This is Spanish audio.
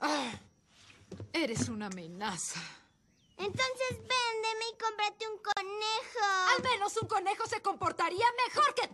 Ah, eres una amenaza. Entonces véndeme y cómprate un conejo. Al menos un conejo se comportaría mejor que